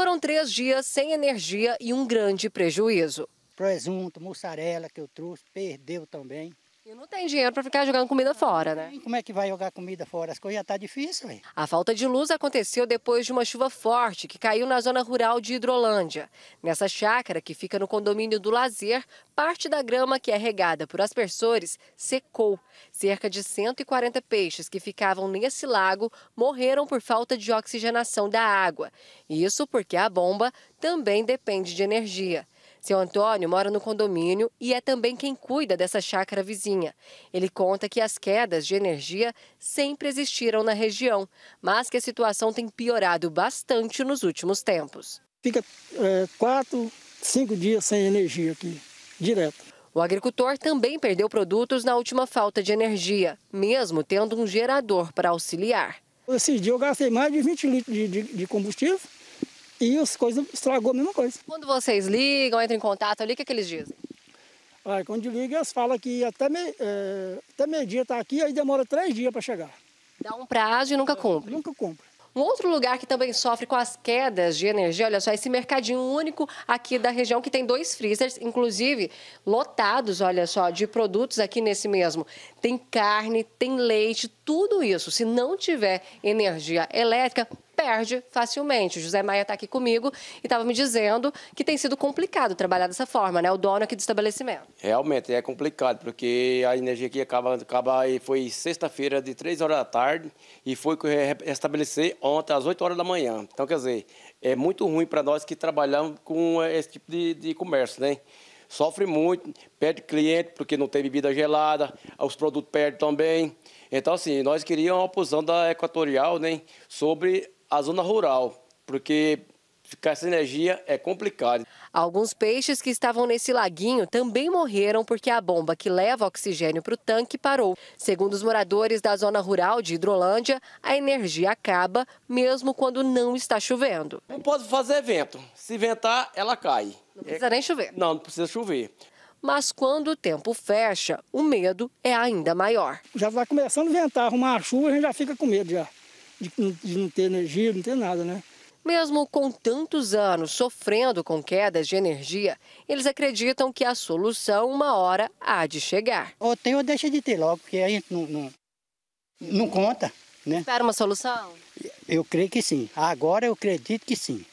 Foram três dias sem energia e um grande prejuízo. Presunto, mussarela que eu trouxe, perdeu também. E não tem dinheiro para ficar jogando comida fora, né? Como é que vai jogar comida fora? As coisas já tá difíceis, hein? A falta de luz aconteceu depois de uma chuva forte que caiu na zona rural de Hidrolândia. Nessa chácara, que fica no condomínio do Lazer, parte da grama que é regada por aspersores secou. Cerca de 140 peixes que ficavam nesse lago morreram por falta de oxigenação da água. Isso porque a bomba também depende de energia. Seu Antônio mora no condomínio e é também quem cuida dessa chácara vizinha. Ele conta que as quedas de energia sempre existiram na região, mas que a situação tem piorado bastante nos últimos tempos. Fica é, quatro, cinco dias sem energia aqui, direto. O agricultor também perdeu produtos na última falta de energia, mesmo tendo um gerador para auxiliar. Esses dias eu gastei mais de 20 litros de, de, de combustível e as coisas estragou a mesma coisa. Quando vocês ligam, entram em contato ali, o que, é que eles dizem? Ah, quando liga, eles falam que até, me, é, até meio-dia está aqui, aí demora três dias para chegar. Dá um prazo e nunca é, cumpre? Nunca cumpre. Um outro lugar que também sofre com as quedas de energia, olha só, esse mercadinho único aqui da região que tem dois freezers, inclusive lotados, olha só, de produtos aqui nesse mesmo. Tem carne, tem leite, tudo isso. Se não tiver energia elétrica, perde facilmente. O José Maia está aqui comigo e estava me dizendo que tem sido complicado trabalhar dessa forma, né? O dono aqui do estabelecimento. Realmente é complicado, porque a energia aqui acaba, acaba e foi sexta-feira de três horas da tarde e foi restabelecer ontem às 8 horas da manhã. Então, quer dizer, é muito ruim para nós que trabalhamos com eh, esse tipo de, de comércio, né? sofre muito, perde cliente porque não tem bebida gelada, os produtos perdem também. Então, assim, nós queríamos uma oposição da Equatorial né, sobre a zona rural, porque ficar sem energia é complicado. Alguns peixes que estavam nesse laguinho também morreram porque a bomba que leva oxigênio para o tanque parou. Segundo os moradores da zona rural de Hidrolândia, a energia acaba mesmo quando não está chovendo. Não pode fazer vento. Se ventar, ela cai. Não precisa é... nem chover. Não, não precisa chover. Mas quando o tempo fecha, o medo é ainda maior. Já vai começando a ventar, arrumar a chuva, a gente já fica com medo já de, de não ter energia, não ter nada, né? Mesmo com tantos anos sofrendo com quedas de energia, eles acreditam que a solução uma hora há de chegar. Ou tem ou deixa de ter logo, porque a gente não, não, não conta, né? Espera uma solução? Eu creio que sim. Agora eu acredito que sim.